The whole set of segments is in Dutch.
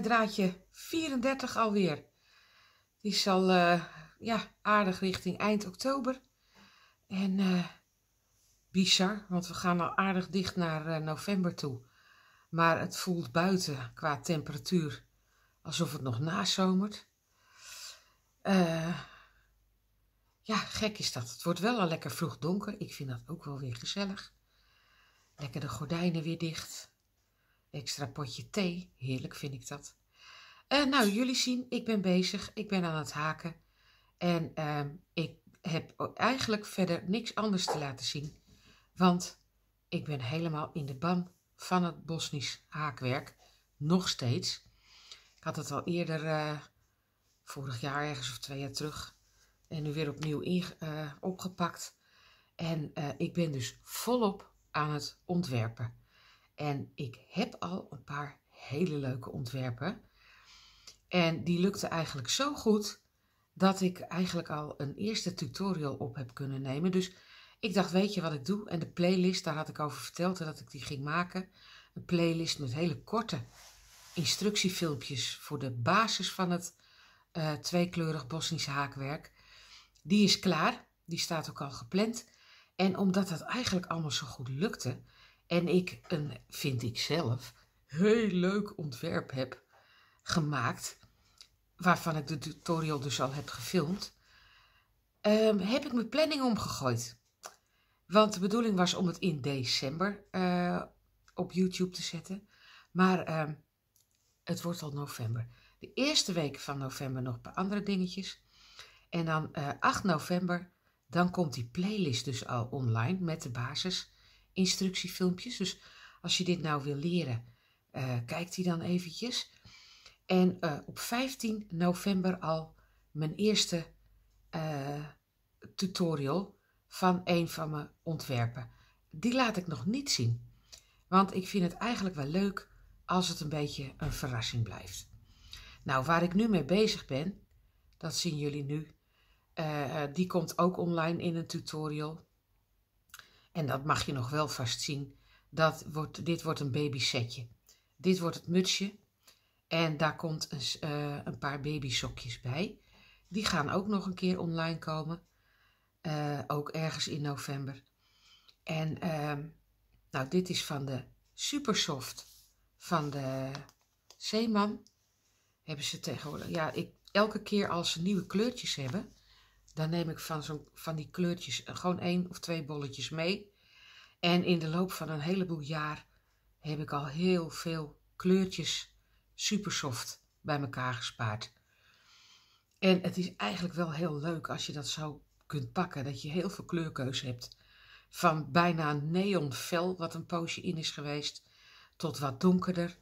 draadje 34 alweer. Die zal uh, ja, aardig richting eind oktober. En eh, bizar, want we gaan al aardig dicht naar eh, november toe. Maar het voelt buiten qua temperatuur alsof het nog nazomert. ja, gek is dat. Het wordt wel al lekker vroeg donker. Ik vind dat ook wel weer gezellig. Lekker de gordijnen weer dicht. Extra potje thee, heerlijk vind ik dat. Eh, nou, jullie zien, ik ben bezig, ik ben aan het haken. En ehm, ik heb eigenlijk verder niks anders te laten zien. Want ik ben helemaal in de ban van het Bosnisch haakwerk. Nog steeds. Ik had het al eerder, eh, vorig jaar ergens of twee jaar terug. En nu weer opnieuw eh, opgepakt. En ik ben dus volop aan het ontwerpen. En ik heb al een paar hele leuke ontwerpen. En die lukte eigenlijk zo goed dat ik eigenlijk al een eerste tutorial op heb kunnen nemen. Dus ik dacht, weet je wat ik doe? En de playlist, daar had ik over verteld dat ik die ging maken. Een playlist met hele korte instructiefilmpjes voor de basis van het uh, tweekleurig Bosnisch haakwerk. Die is klaar, die staat ook al gepland. En omdat dat eigenlijk allemaal zo goed lukte, en ik een, vind ik zelf, heel leuk ontwerp heb gemaakt, waarvan ik de tutorial dus al heb gefilmd, ehm, heb ik mijn planning omgegooid. Want de bedoeling was om het in december eh, op YouTube te zetten. Maar ehm, het wordt al november. De eerste week van november nog een paar andere dingetjes. En dan 8 eh, november, dan komt die playlist dus al online met de basis instructiefilmpjes. Dus als je dit nou wil leren, eh, kijk die dan eventjes. En eh, op 15 november al mijn eerste eh, tutorial van een van mijn ontwerpen. Die laat ik nog niet zien, want ik vind het eigenlijk wel leuk als het een beetje een verrassing blijft. Nou, waar ik nu mee bezig ben, dat zien jullie nu. die komt ook online in een tutorial. En dat mag je nog wel vast zien. Dat wordt, dit wordt een babysetje. Dit wordt het mutsje. En daar komt een, uh, een paar babysokjes bij. Die gaan ook nog een keer online komen. Eh, ook ergens in november. En ehm, nou, dit is van de Supersoft van de Zeeman. Hebben ze tegenwoordig. Ja, ik, elke keer als ze nieuwe kleurtjes hebben, dan neem ik van, van die kleurtjes eh, gewoon één of twee bolletjes mee. En in de loop van een heleboel jaar heb ik al heel veel kleurtjes supersoft bij elkaar gespaard. En het is eigenlijk wel heel leuk als je dat zo kunt pakken, dat je heel veel kleurkeuze hebt. Van bijna neonvel, wat een poosje in is geweest, tot wat donkerder.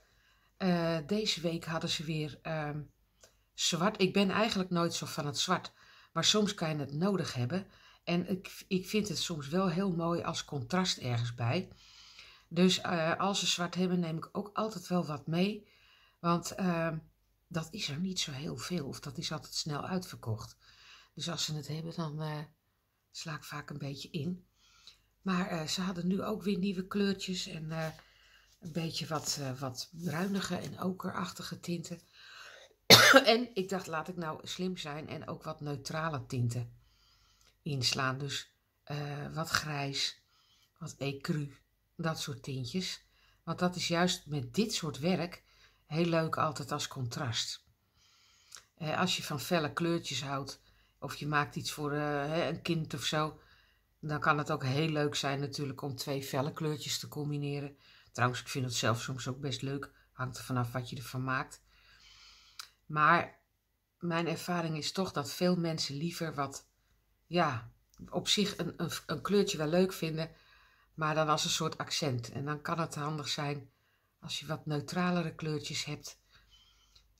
Eh, deze week hadden ze weer ehm, zwart. Ik ben eigenlijk nooit zo van het zwart. Maar soms kan je het nodig hebben. En ik, ik vind het soms wel heel mooi als contrast ergens bij. Dus eh, als ze zwart hebben, neem ik ook altijd wel wat mee. Want eh, dat is er niet zo heel veel. Of dat is altijd snel uitverkocht. Dus als ze het hebben, dan eh, sla ik vaak een beetje in. Maar ze hadden nu ook weer nieuwe kleurtjes. En een beetje wat, wat bruinige en okerachtige tinten. en ik dacht, laat ik nou slim zijn en ook wat neutrale tinten inslaan. Dus eh, wat grijs, wat ecru, dat soort tintjes. Want dat is juist met dit soort werk heel leuk altijd als contrast. Eh, als je van felle kleurtjes houdt, of je maakt iets voor eh, een kind of zo, dan kan het ook heel leuk zijn natuurlijk om twee felle kleurtjes te combineren. Trouwens, ik vind het zelf soms ook best leuk. Hangt er vanaf wat je ervan maakt. Maar mijn ervaring is toch dat veel mensen liever wat, ja, op zich een, een, een kleurtje wel leuk vinden, maar dan als een soort accent. En dan kan het handig zijn als je wat neutralere kleurtjes hebt,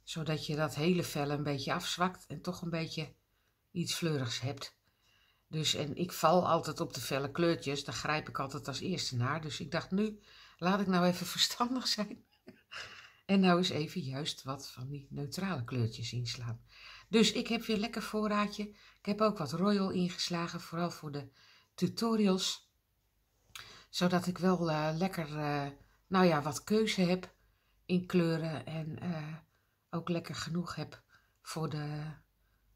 zodat je dat hele vel een beetje afzwakt en toch een beetje iets fleurigs hebt. Dus, en ik val altijd op de felle kleurtjes, daar grijp ik altijd als eerste naar. Dus ik dacht, nu laat ik nou even verstandig zijn. En nou eens even juist wat van die neutrale kleurtjes inslaan. Dus ik heb weer lekker voorraadje. Ik heb ook wat royal ingeslagen, vooral voor de tutorials. Zodat ik wel eh, lekker, eh, nou ja, wat keuze heb in kleuren. En eh, ook lekker genoeg heb voor de,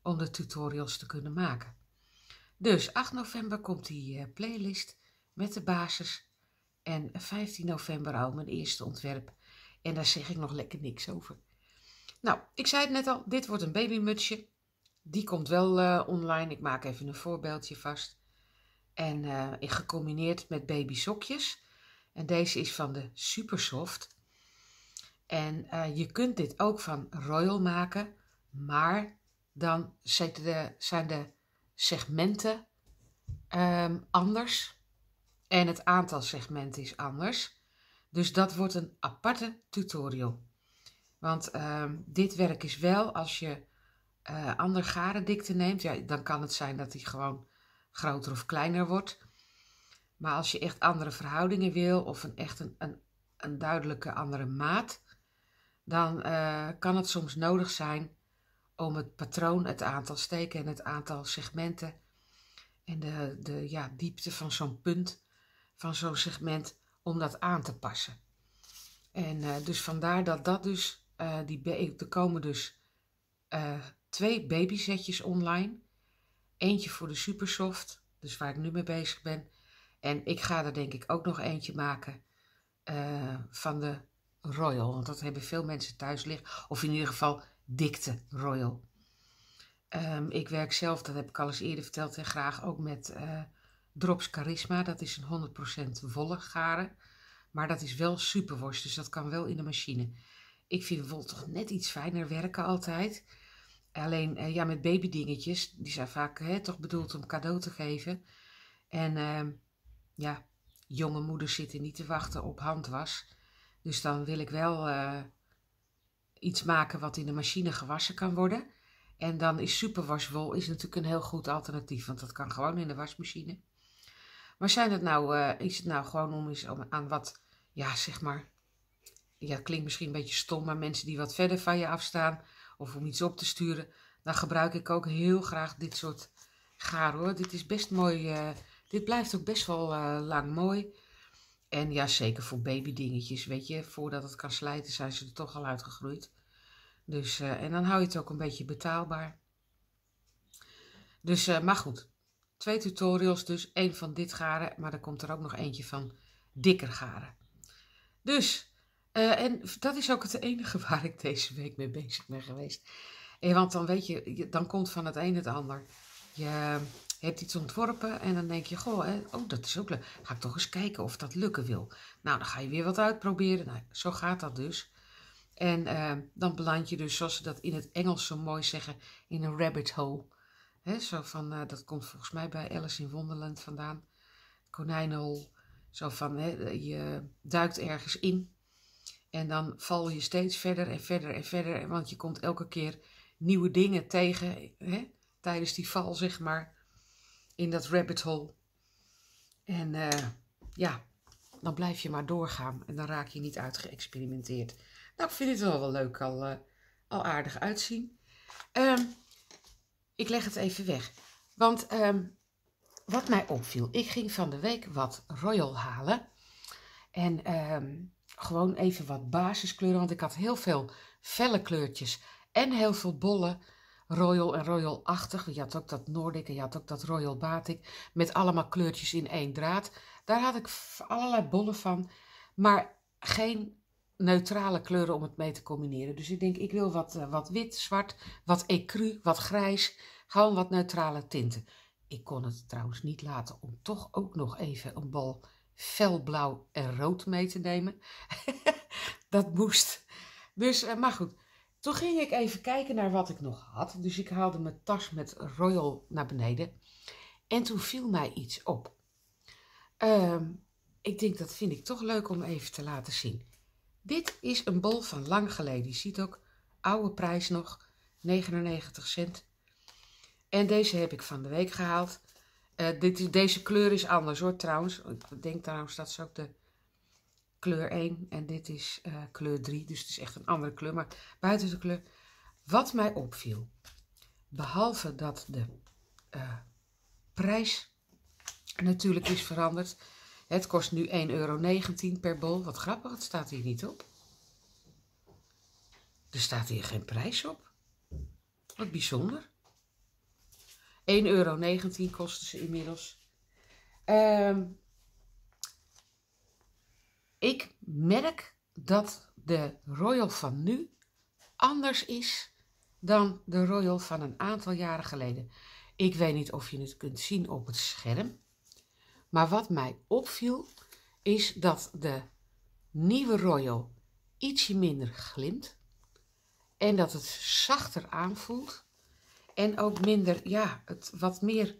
om de tutorials te kunnen maken. Dus 8 november komt die playlist met de basis. En 15 november al mijn eerste ontwerp en daar zeg ik nog lekker niks over. Nou, ik zei het net al, dit wordt een babymutsje. Die komt wel eh, online. Ik maak even een voorbeeldje vast. En uh, gecombineerd met baby sokjes. En deze is van de Supersoft. En eh, je kunt dit ook van Royal maken. Maar dan zijn de segmenten ehm, anders. En het aantal segmenten is anders. Dus dat wordt een aparte tutorial. Want ehm, dit werk is wel, als je uh, ander garendikte neemt, ja, dan kan het zijn dat die gewoon groter of kleiner wordt. Maar als je echt andere verhoudingen wil of een, echt een, een, duidelijke andere maat, dan eh, kan het soms nodig zijn om het patroon, het aantal steken en het aantal segmenten en de, de ja, diepte van zo'n punt, van zo'n segment, om dat aan te passen. En eh, dus vandaar dat dat dus, uh, die er komen dus uh, twee babysetjes online. Eentje voor de Supersoft, dus waar ik nu mee bezig ben. En ik ga er denk ik ook nog eentje maken van de Royal. Want dat hebben veel mensen thuis liggen. Of in ieder geval dikte Royal. Ehm, ik werk zelf, dat heb ik al eens eerder verteld, en graag ook met Drops Charisma, dat is een 100% volle garen. Maar dat is wel superworst, dus dat kan wel in de machine. Ik vind wol toch net iets fijner werken altijd. Alleen eh, ja, met babydingetjes, die zijn vaak hè, toch bedoeld om cadeau te geven. En ehm, ja, jonge moeders zitten niet te wachten op handwas. Dus dan wil ik wel eh, iets maken wat in de machine gewassen kan worden. En dan is superwaswol is natuurlijk een heel goed alternatief, want dat kan gewoon in de wasmachine. Maar zijn het nou, uh, is het nou gewoon om eens aan wat, ja zeg maar, ja klinkt misschien een beetje stom, maar mensen die wat verder van je afstaan of om iets op te sturen, dan gebruik ik ook heel graag dit soort garen hoor. Dit is best mooi, eh, dit blijft ook best wel eh, lang mooi. En ja, zeker voor babydingetjes, weet je, voordat het kan slijten zijn ze er toch al uitgegroeid. Dus, en dan hou je het ook een beetje betaalbaar. Dus, maar goed, Twee tutorials dus, één van dit garen, maar er komt er ook nog eentje van dikker garen. Dus, eh, en dat is ook het enige waar ik deze week mee bezig ben geweest. En want dan weet je, dan komt van het een het ander. Je hebt iets ontworpen en dan denk je, goh, hè, oh, dat is ook leuk. Ga ik toch eens kijken of dat lukken wil. Nou, dan ga je weer wat uitproberen. Nou, zo gaat dat dus. En eh, dan beland je dus, zoals ze dat in het Engels zo mooi zeggen, in een rabbit hole zo van, eh, dat komt volgens mij bij Alice in Wonderland vandaan. Konijnenhol. Zo van, je duikt ergens in. En dan val je steeds verder en verder en verder. Want je komt elke keer nieuwe dingen tegen. tijdens die val, zeg maar. In dat rabbit hole. En eh, ja, dan blijf je maar doorgaan. En dan raak je niet uitgeëxperimenteerd. Nou, ik vind het wel wel leuk. Al, eh, al aardig uitzien. Um, ik leg het even weg. Want ehm, wat mij opviel, ik ging van de week wat royal halen. En ehm, gewoon even wat basiskleuren, want ik had heel veel felle kleurtjes en heel veel bollen. Royal en royalachtig. Je had ook dat Noordic en je had ook dat royal batik. Met allemaal kleurtjes in één draad. Daar had ik allerlei bollen van. Maar geen neutrale kleuren om het mee te combineren. Dus ik denk, ik wil wat, eh, wat wit, zwart, wat ecru, wat grijs. Gewoon wat neutrale tinten. Ik kon het trouwens niet laten om toch ook nog even een bal felblauw en rood mee te nemen. dat moest. Dus, eh, maar goed. Toen ging ik even kijken naar wat ik nog had. Dus ik haalde mijn tas met Royal naar beneden. En toen viel mij iets op. Ehm, ik denk, dat vind ik toch leuk om even te laten zien. Dit is een bol van lang geleden. Je ziet ook oude prijs nog, 99 cent. En deze heb ik van de week gehaald. Uh, dit, deze kleur is anders hoor trouwens. Ik denk trouwens dat ze ook de kleur 1 en dit is eh, kleur 3. Dus het is echt een andere kleur, maar buiten de kleur. Wat mij opviel, behalve dat de eh, prijs natuurlijk is veranderd het kost nu 1,19 euro per bol. Wat grappig, het staat hier niet op. Er staat hier geen prijs op. Wat bijzonder. 1,19 euro kosten ze inmiddels. Ehm, ik merk dat de Royal van nu anders is dan de Royal van een aantal jaren geleden. Ik weet niet of je het kunt zien op het scherm. Maar wat mij opviel is dat de nieuwe Royal ietsje minder glimt. En dat het zachter aanvoelt. En ook minder, ja, het wat meer,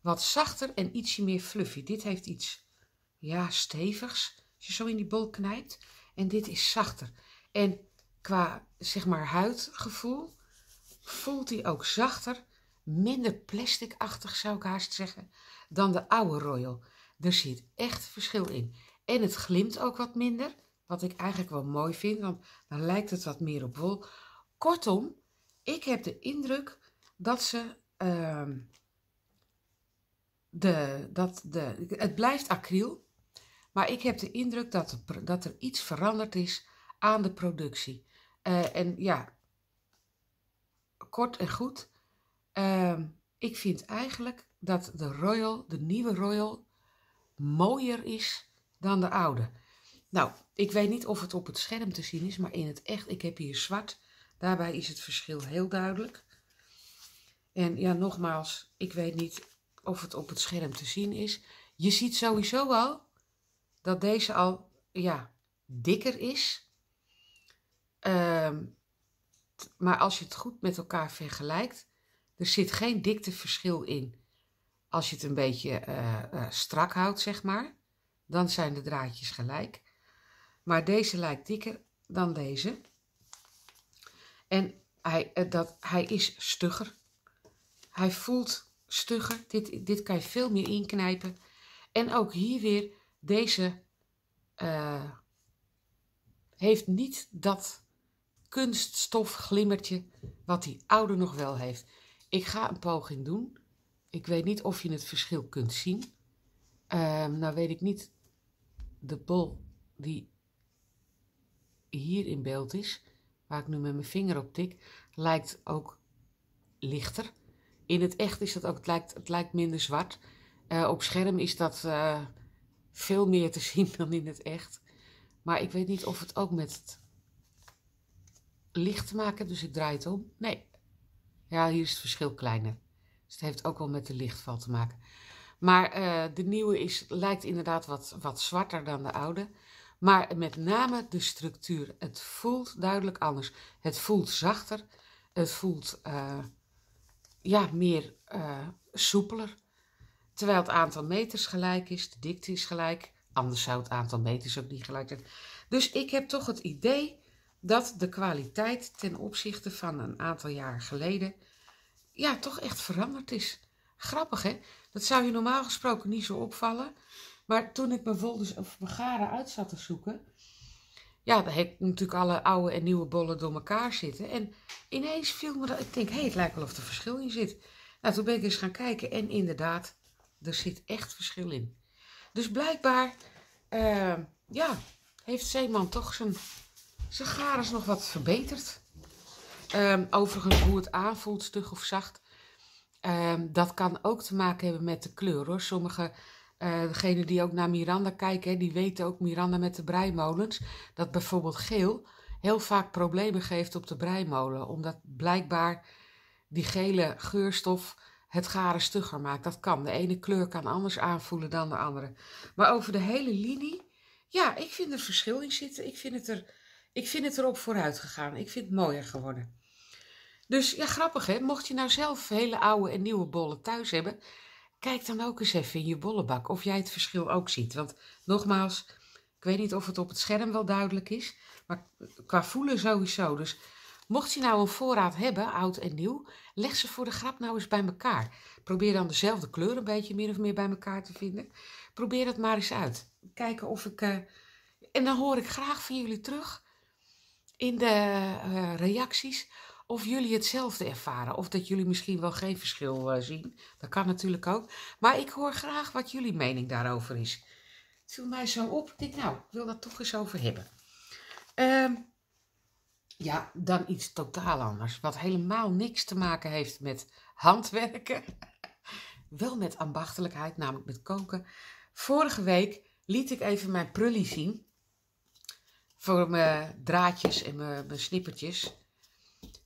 wat zachter en ietsje meer fluffy. Dit heeft iets, ja, stevigs. Als je zo in die bol knijpt. En dit is zachter. En qua, zeg maar, huidgevoel voelt hij ook zachter minder plasticachtig zou ik haast zeggen, dan de oude Royal. Er zit echt verschil in. En het glimt ook wat minder, wat ik eigenlijk wel mooi vind, want dan lijkt het wat meer op wol. Kortom, ik heb de indruk dat ze... Ehm, de, dat de, het blijft acryl, maar ik heb de indruk dat er, dat er iets veranderd is aan de productie. Eh, en ja, kort en goed, Ehm, ik vind eigenlijk dat de Royal, de nieuwe Royal, mooier is dan de oude. Nou, ik weet niet of het op het scherm te zien is, maar in het echt, ik heb hier zwart. Daarbij is het verschil heel duidelijk. En ja, nogmaals, ik weet niet of het op het scherm te zien is. Je ziet sowieso al dat deze al, ja, dikker is. Ehm, maar als je het goed met elkaar vergelijkt, er zit geen dikteverschil in. Als je het een beetje eh, eh, strak houdt, zeg maar, dan zijn de draadjes gelijk. Maar deze lijkt dikker dan deze. En hij, eh, dat, hij is stugger. Hij voelt stugger. Dit, dit kan je veel meer inknijpen. En ook hier weer, deze heeft niet dat kunststof glimmertje wat die oude nog wel heeft ik ga een poging doen. Ik weet niet of je het verschil kunt zien. Ehm, nou weet ik niet, de bol die hier in beeld is, waar ik nu met mijn vinger op tik, lijkt ook lichter. In het echt is dat ook, het lijkt, het lijkt minder zwart. Eh, op scherm is dat eh, veel meer te zien dan in het echt. Maar ik weet niet of het ook met het licht te maken heeft, dus ik draai het om. Nee, ja, hier is het verschil kleiner. Dus het heeft ook wel met de lichtval te maken. Maar eh, de nieuwe is, lijkt inderdaad wat, wat zwarter dan de oude. Maar met name de structuur. Het voelt duidelijk anders. Het voelt zachter. Het voelt eh, ja, meer eh, soepeler. Terwijl het aantal meters gelijk is, de dikte is gelijk. Anders zou het aantal meters ook niet gelijk zijn. Dus ik heb toch het idee dat de kwaliteit ten opzichte van een aantal jaar geleden ja, toch echt veranderd is. Grappig hè? Dat zou je normaal gesproken niet zo opvallen. Maar toen ik mijn folders of mijn garen uit zat te zoeken, ja, dan heb ik natuurlijk alle oude en nieuwe bollen door elkaar zitten. En ineens viel me dat, ik denk, hé, hey, het lijkt wel of er verschil in zit. Nou, toen ben ik eens gaan kijken en inderdaad, er zit echt verschil in. Dus blijkbaar, eh, ja, heeft Zeeman toch zijn zijn garen is nog wat verbeterd. Ehm, overigens, hoe het aanvoelt, stug of zacht, ehm, dat kan ook te maken hebben met de kleur hoor. Sommige, uh, die ook naar Miranda kijken, die weten ook Miranda met de breimolens, dat bijvoorbeeld geel heel vaak problemen geeft op de breimolen, omdat blijkbaar die gele geurstof het garen stugger maakt. Dat kan. De ene kleur kan anders aanvoelen dan de andere. Maar over de hele linie, ja, ik vind er verschil in zitten. Ik vind het er ik vind het erop vooruit gegaan. Ik vind het mooier geworden. Dus ja, grappig hè. Mocht je nou zelf hele oude en nieuwe bollen thuis hebben, kijk dan ook eens even in je bollenbak of jij het verschil ook ziet. Want nogmaals, ik weet niet of het op het scherm wel duidelijk is, maar qua voelen sowieso. Dus mocht je nou een voorraad hebben, oud en nieuw, leg ze voor de grap nou eens bij elkaar. Probeer dan dezelfde kleur een beetje meer of meer bij elkaar te vinden. Probeer dat maar eens uit. Kijken of ik. Eh, en dan hoor ik graag van jullie terug in de eh, reacties of jullie hetzelfde ervaren. Of dat jullie misschien wel geen verschil eh, zien. Dat kan natuurlijk ook. Maar ik hoor graag wat jullie mening daarover is. Het viel mij zo op. Ik denk, nou, ik wil dat toch eens over hebben. Ehm, ja, dan iets totaal anders. Wat helemaal niks te maken heeft met handwerken. Wel met ambachtelijkheid, namelijk met koken. Vorige week liet ik even mijn prullie zien voor mijn draadjes en mijn, snippertjes.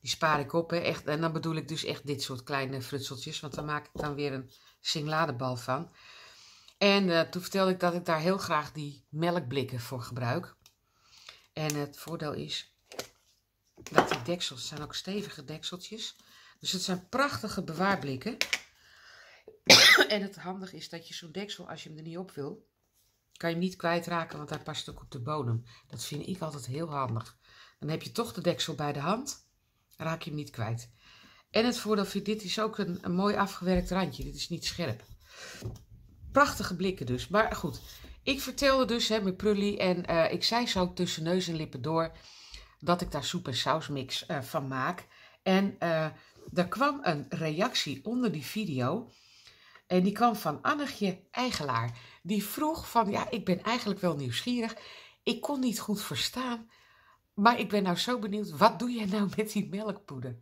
Die spaar ik op. Hè, echt. En dan bedoel ik dus echt dit soort kleine frutseltjes. Want daar maak ik dan weer een singladebal van. En eh, toen vertelde ik dat ik daar heel graag die melkblikken voor gebruik. En het voordeel is dat die deksels zijn ook stevige dekseltjes. Dus het zijn prachtige bewaarblikken. en het handig is dat je zo'n deksel, als je hem er niet op wil, kan je niet kwijtraken, want hij past ook op de bodem. Dat vind ik altijd heel handig. Dan heb je toch de deksel bij de hand, raak je hem niet kwijt. En het voordeel vind dit is ook een, mooi afgewerkt randje. Dit is niet scherp. Prachtige blikken dus. Maar goed, ik vertelde dus hè, met Prully en eh, ik zei zo tussen neus en lippen door dat ik daar soep en sausmix eh, van maak. En uh, er kwam een reactie onder die video en die kwam van Annegje Eigelaar. Die vroeg van, ja, ik ben eigenlijk wel nieuwsgierig. Ik kon niet goed verstaan, maar ik ben nou zo benieuwd. Wat doe jij nou met die melkpoeder?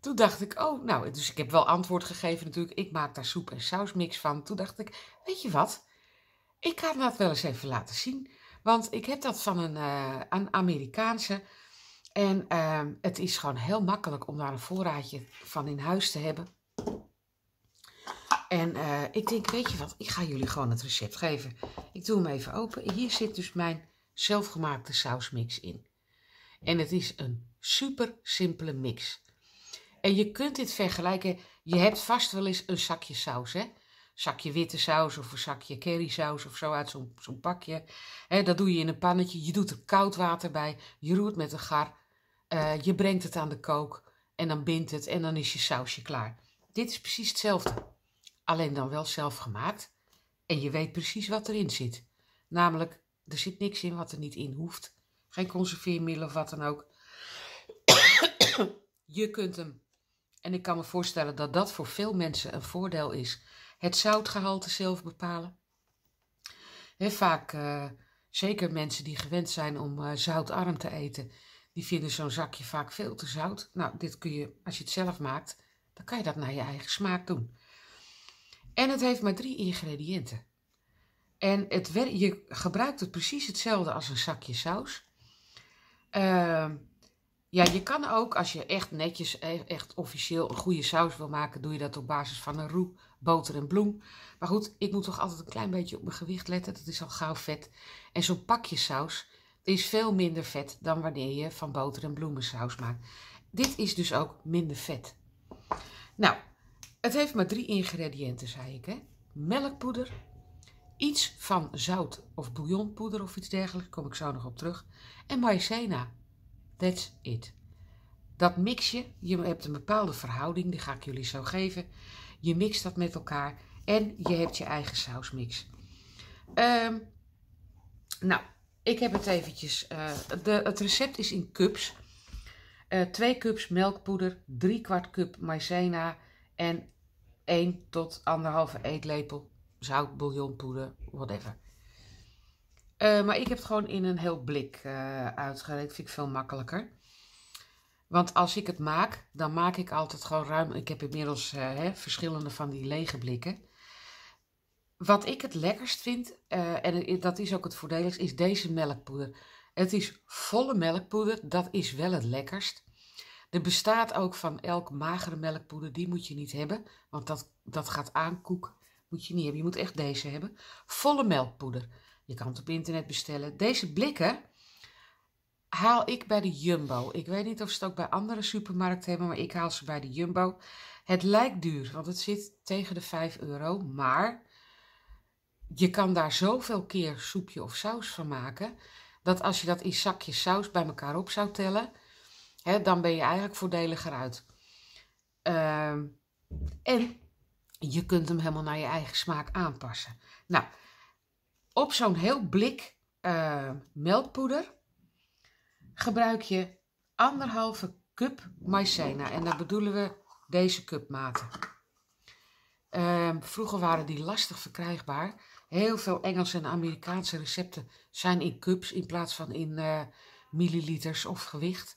Toen dacht ik, oh, nou, dus ik heb wel antwoord gegeven natuurlijk. Ik maak daar soep en sausmix van. Toen dacht ik, weet je wat? Ik ga dat wel eens even laten zien. Want ik heb dat van een, eh, een Amerikaanse. En ehm, het is gewoon heel makkelijk om daar een voorraadje van in huis te hebben. En eh, ik denk, weet je wat, ik ga jullie gewoon het recept geven. Ik doe hem even open. Hier zit dus mijn zelfgemaakte sausmix in. En het is een super simpele mix. En je kunt dit vergelijken. Je hebt vast wel eens een zakje saus, hè? zakje witte saus of een zakje currysaus of zo uit zo'n pakje. dat doe je in een pannetje. Je doet er koud water bij. Je roert met een gar. Eh, je brengt het aan de kook. En dan bindt het en dan is je sausje klaar. Dit is precies hetzelfde alleen dan wel zelf gemaakt. En je weet precies wat erin zit. Namelijk, er zit niks in wat er niet in hoeft. Geen conserveermiddel of wat dan ook. je kunt hem. En ik kan me voorstellen dat dat voor veel mensen een voordeel is. Het zoutgehalte zelf bepalen. vaak, eh, zeker mensen die gewend zijn om uh, zoutarm te eten, die vinden zo'n zakje vaak veel te zout. Nou, dit kun je, als je het zelf maakt, dan kan je dat naar je eigen smaak doen. En het heeft maar drie ingrediënten. En het, je gebruikt het precies hetzelfde als een zakje saus. Ehm, ja, je kan ook, als je echt netjes, e-, echt officieel een goede saus wil maken, doe je dat op basis van een roe, boter en bloem. Maar goed, ik moet toch altijd een klein beetje op mijn gewicht letten. Dat is al gauw vet. En zo'n pakje saus is veel minder vet dan wanneer je van boter en bloemensaus maakt. Dit is dus ook minder vet. Nou, het heeft maar drie ingrediënten, zei ik. Hè? Melkpoeder, iets van zout of bouillonpoeder of iets dergelijks, kom ik zo nog op terug. En maïzena. That's it. Dat mix je, je hebt een bepaalde verhouding, die ga ik jullie zo geven. Je mixt dat met elkaar en je hebt je eigen sausmix. Ehm, nou, ik heb het eventjes. Eh, de, het recept is in cups. Uh, eh, 2 cups melkpoeder, 3 kwart cup maïzena, en 1 tot 1,5 eetlepel zout, bouillonpoeder, whatever. Eh, maar ik heb het gewoon in een heel blik uh, eh, Dat Vind ik veel makkelijker. Want als ik het maak, dan maak ik altijd gewoon ruim. Ik heb inmiddels eh, hè, verschillende van die lege blikken. Wat ik het lekkerst vind, en dat is ook het voordeligst, is deze melkpoeder. Het is volle melkpoeder, dat is wel het lekkerst. Er bestaat ook van elk magere melkpoeder, die moet je niet hebben, want dat, dat gaat aankoek. Moet je niet hebben, je moet echt deze hebben. Volle melkpoeder. Je kan het op internet bestellen. Deze blikken haal ik bij de Jumbo. Ik weet niet of ze het ook bij andere supermarkten hebben, maar ik haal ze bij de Jumbo. Het lijkt duur, want het zit tegen de 5 euro, maar je kan daar zoveel keer soepje of saus van maken, dat als je dat in zakjes saus bij elkaar op zou tellen, dan ben je eigenlijk voordeliger uit. Ehm, en je kunt hem helemaal naar je eigen smaak aanpassen. Nou, op zo'n heel blik uh, melkpoeder gebruik je anderhalve cup maïzena. En dan bedoelen we deze cupmaten. Ehm, vroeger waren die lastig verkrijgbaar. Heel veel Engelse en Amerikaanse recepten zijn in cups in plaats van in eh, milliliters of gewicht.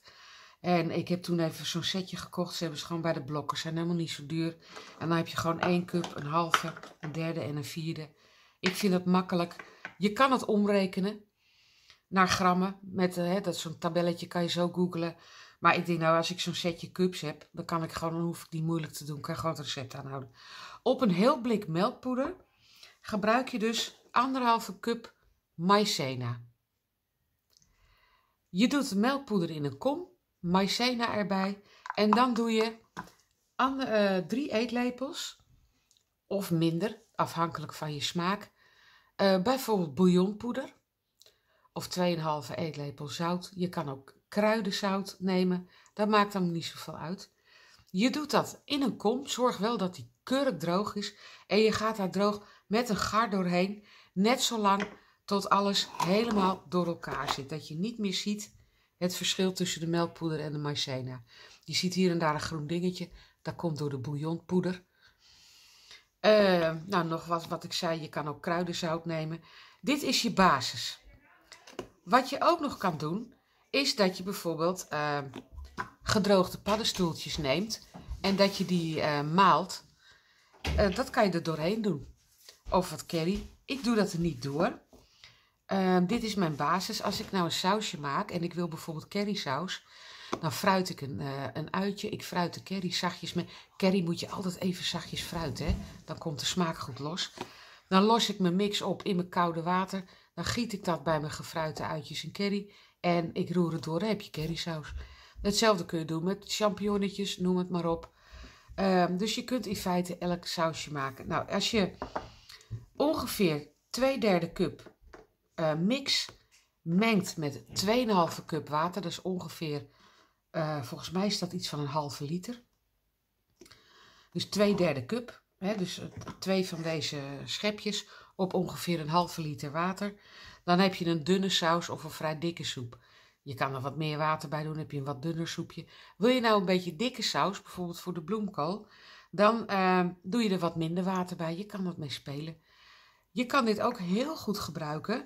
En ik heb toen even zo'n setje gekocht. Ze hebben ze gewoon bij de blokken. Ze zijn helemaal niet zo duur. En dan heb je gewoon één cup, een halve, een derde en een vierde. Ik vind het makkelijk. Je kan het omrekenen naar grammen. Met eh, hè, dat zo'n tabelletje kan je zo googlen. Maar ik denk nou, als ik zo'n setje cups heb, dan kan ik gewoon, hoef ik die moeilijk te doen. Ik kan gewoon het recept aanhouden. Op een heel blik melkpoeder gebruik je dus anderhalve cup maïzena. Je doet de melkpoeder in een kom maïzena erbij. En dan doe je eh, drie eetlepels of minder, afhankelijk van je smaak. Eh, bijvoorbeeld bouillonpoeder of 2,5 eetlepel zout. Je kan ook kruidenzout nemen, dat maakt dan niet zoveel uit. Je doet dat in een kom, zorg wel dat die keurig droog is en je gaat daar droog met een gar doorheen, net zolang tot alles helemaal door elkaar zit, dat je niet meer ziet het verschil tussen de melkpoeder en de maïzena. Je ziet hier en daar een groen dingetje. Dat komt door de bouillonpoeder. Eh, nou, nog wat, wat ik zei, je kan ook kruidenzout nemen. Dit is je basis. Wat je ook nog kan doen, is dat je bijvoorbeeld eh, gedroogde paddenstoeltjes neemt en dat je die eh, maalt. dat kan je er doorheen doen. Of wat curry. Ik doe dat er niet door. Ehm, dit is mijn basis. Als ik nou een sausje maak en ik wil bijvoorbeeld currysaus, dan fruit ik een, eh, een uitje. Ik fruit de curry zachtjes. Met, curry moet je altijd even zachtjes fruiten, hè? dan komt de smaak goed los. Dan los ik mijn mix op in mijn koude water. Dan giet ik dat bij mijn gefruite uitjes en curry. En ik roer het door, dan heb je currysaus. Hetzelfde kun je doen met champignonnetjes, noem het maar op. Ehm, dus je kunt in feite elk sausje maken. Nou, als je ongeveer twee derde cup eh, mix mengt met 2,5 cup water. Dat is ongeveer, eh, volgens mij is dat iets van een halve liter. Dus 2 derde cup. Hè, dus eh, twee van deze schepjes op ongeveer een halve liter water. Dan heb je een dunne saus of een vrij dikke soep. Je kan er wat meer water bij doen, heb je een wat dunner soepje. Wil je nou een beetje dikke saus, bijvoorbeeld voor de bloemkool, dan doe je er wat minder water bij. Je kan wat mee spelen. Je kan dit ook heel goed gebruiken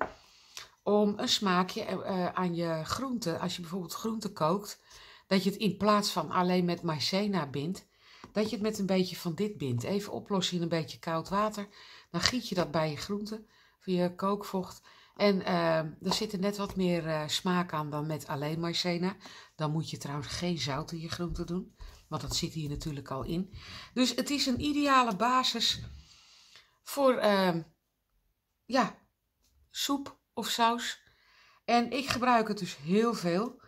om een smaakje eh, eh, aan je groenten. als je bijvoorbeeld groente kookt, dat je het in plaats van alleen met maïzena bindt, dat je het met een beetje van dit bindt. Even oplossen in een beetje koud water. Dan giet je dat bij je groente je kookvocht. En uh, er zit er net wat meer smaak aan dan met alleen maïzena. Dan moet je trouwens geen zout in je groente doen, want dat zit hier natuurlijk al in. Dus het is een ideale basis voor ja, soep of saus. En ik gebruik het dus heel veel.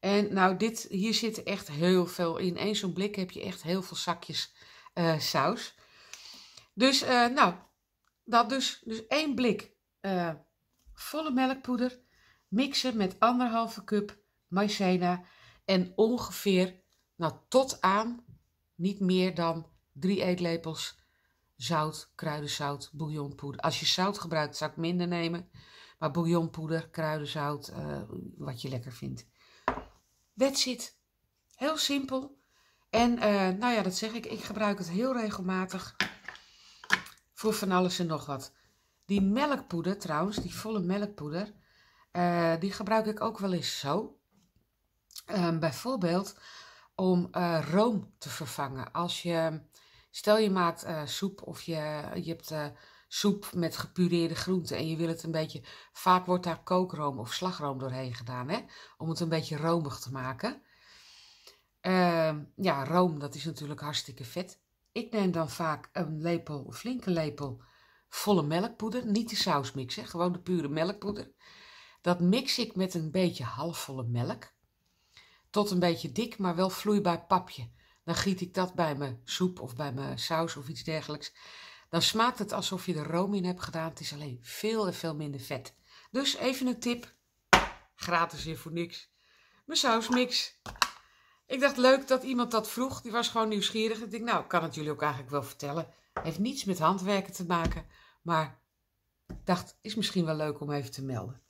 En nou, dit, hier zit echt heel veel in. één zo'n blik heb je echt heel veel zakjes eh, saus. Dus eh, nou, dat dus, dus één blik eh, volle melkpoeder. Mixen met anderhalve cup maïzena. En ongeveer, nou tot aan, niet meer dan drie eetlepels zout, kruidenzout, bouillonpoeder. Als je zout gebruikt, zou ik minder nemen. Maar bouillonpoeder, kruidenzout, eh, wat je lekker vindt. Dat zit Heel simpel. En eh, nou ja, dat zeg ik. Ik gebruik het heel regelmatig voor van alles en nog wat. Die melkpoeder trouwens, die volle melkpoeder, eh, die gebruik ik ook wel eens zo. Ehm, bijvoorbeeld om room te vervangen. Als je Stel je maakt eh, soep of je, hebt eh, soep met gepureerde groenten en je wil het een beetje... Vaak wordt daar kookroom of slagroom doorheen gedaan, hè? Om het een beetje romig te maken. Ehm, ja, room, dat is natuurlijk hartstikke vet. Ik neem dan vaak een lepel, een flinke lepel, volle melkpoeder. Niet de saus mixen, gewoon de pure melkpoeder. Dat mix ik met een beetje halfvolle melk. Tot een beetje dik, maar wel vloeibaar papje dan giet ik dat bij mijn soep of bij mijn saus of iets dergelijks. Dan smaakt het alsof je er room in hebt gedaan. Het is alleen veel en veel minder vet. Dus even een tip. Gratis hier voor niks. Mijn sausmix. Ik dacht leuk dat iemand dat vroeg. Die was gewoon nieuwsgierig. Ik dacht: nou, ik kan het jullie ook eigenlijk wel vertellen. Heeft niets met handwerken te maken. Maar ik dacht, is misschien wel leuk om even te melden.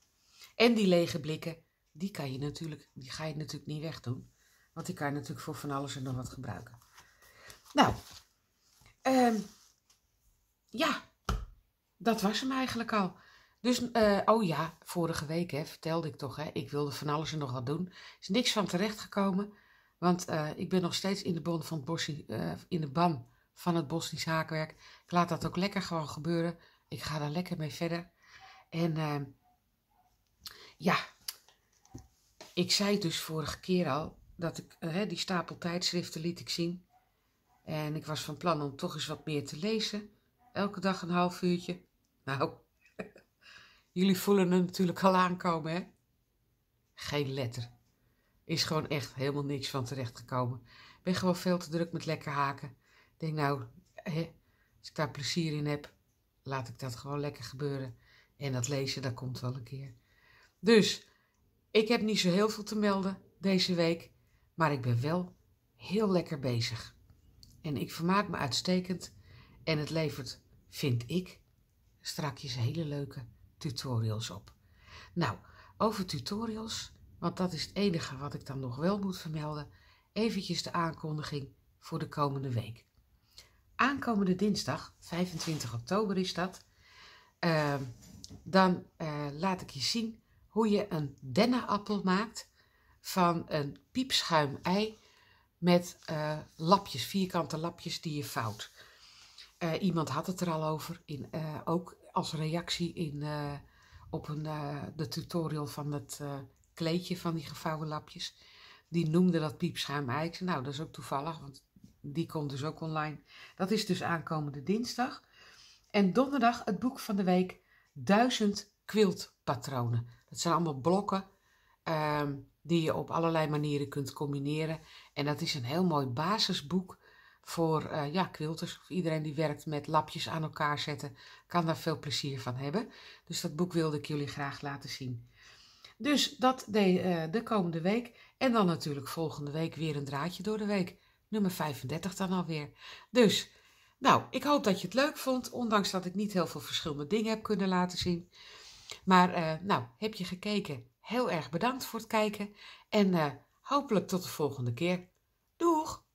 En die lege blikken, die kan je natuurlijk, die ga je natuurlijk niet wegdoen. Want die kan je natuurlijk voor van alles en nog wat gebruiken. Nou, ehm, ja, dat was hem eigenlijk al. Dus, eh, oh ja, vorige week hè, vertelde ik toch, hè, ik wilde van alles en nog wat doen. Er is niks van terechtgekomen, want eh, ik ben nog steeds in de, ban van het eh, in de ban van het Bosnisch haakwerk. Ik laat dat ook lekker gewoon gebeuren. Ik ga daar lekker mee verder. En ehm, ja, ik zei dus vorige keer al, dat ik, eh, die stapel tijdschriften liet ik zien. En ik was van plan om toch eens wat meer te lezen. Elke dag een half uurtje. Nou, jullie voelen het natuurlijk al aankomen, hè? Geen letter. Is gewoon echt helemaal niks van terechtgekomen. Ben gewoon veel te druk met lekker haken. Denk nou, hè, als ik daar plezier in heb, laat ik dat gewoon lekker gebeuren. En dat lezen, dat komt wel een keer. Dus, ik heb niet zo heel veel te melden deze week. Maar ik ben wel heel lekker bezig. En ik vermaak me uitstekend. En het levert, vind ik, strakjes hele leuke tutorials op. Nou, over tutorials, want dat is het enige wat ik dan nog wel moet vermelden. Eventjes de aankondiging voor de komende week. Aankomende dinsdag, 25 oktober is dat. Ehm, dan eh, laat ik je zien hoe je een dennenappel maakt van een piepschuim ei met eh, lapjes, vierkante lapjes die je vouwt. Eh, iemand had het er al over, in, eh, ook als reactie in, op een, de tutorial van het kleedje van die gevouwen lapjes. Die noemde dat piepschuim ei. nou, dat is ook toevallig, want die komt dus ook online. Dat is dus aankomende dinsdag. En donderdag het boek van de week, Duizend Quiltpatronen. Dat zijn allemaal blokken Ehm, die je op allerlei manieren kunt combineren. En dat is een heel mooi basisboek voor eh, ja, quilters of iedereen die werkt met lapjes aan elkaar zetten, kan daar veel plezier van hebben. Dus dat boek wilde ik jullie graag laten zien. Dus dat de, eh, de komende week. En dan natuurlijk volgende week weer een draadje door de week. Nummer 35 dan alweer. Dus, nou, ik hoop dat je het leuk vond. Ondanks dat ik niet heel veel verschillende dingen heb kunnen laten zien. Maar, eh, nou, heb je gekeken? Heel erg bedankt voor het kijken en eh, hopelijk tot de volgende keer. Doeg!